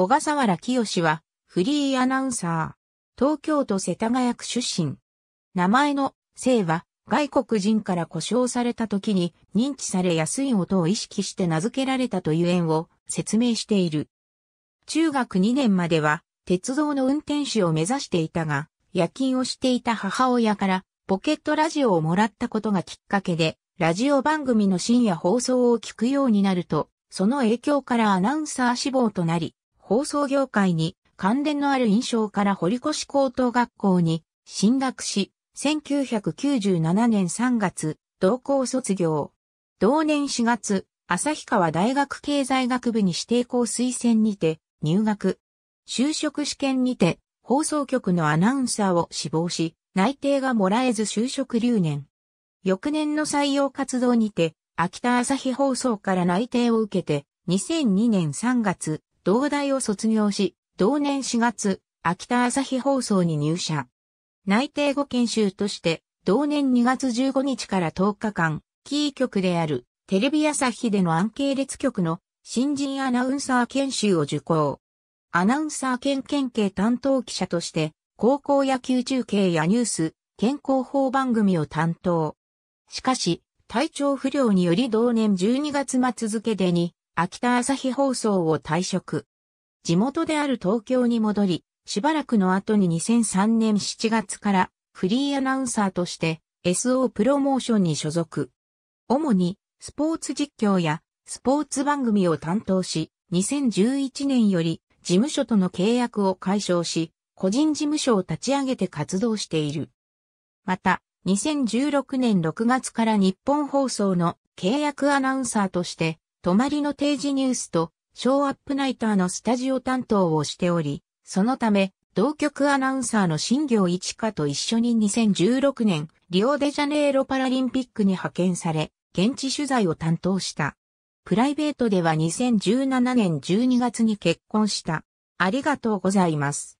小笠原清は、フリーアナウンサー。東京都世田谷区出身。名前の、姓は、外国人から故障された時に認知されやすい音を意識して名付けられたという縁を説明している。中学2年までは鉄道の運転手を目指していたが、夜勤をしていた母親からポケットラジオをもらったことがきっかけで、ラジオ番組の深夜放送を聞くようになると、その影響からアナウンサー志望となり、放送業界に関連のある印象から堀越高等学校に進学し、1997年3月、同校卒業。同年4月、旭川大学経済学部に指定校推薦にて入学。就職試験にて放送局のアナウンサーを志望し、内定がもらえず就職留年。翌年の採用活動にて、秋田朝日放送から内定を受けて、2002年3月、同大を卒業し、同年4月、秋田朝日放送に入社。内定後研修として、同年2月15日から10日間、キー局であるテレビ朝日でのアンケ系列局の新人アナウンサー研修を受講。アナウンサー兼県警担当記者として、高校野球中継やニュース、健康法番組を担当。しかし、体調不良により同年12月末付でに秋田朝日放送を退職。地元である東京に戻り、しばらくの後に2003年7月からフリーアナウンサーとして SO プロモーションに所属。主にスポーツ実況やスポーツ番組を担当し、2011年より事務所との契約を解消し、個人事務所を立ち上げて活動している。また、2016年6月から日本放送の契約アナウンサーとして泊まりの定時ニュースと、ショーアップナイターのスタジオ担当をしており、そのため、同局アナウンサーの新行一花と一緒に2016年、リオデジャネイロパラリンピックに派遣され、現地取材を担当した。プライベートでは2017年12月に結婚した。ありがとうございます。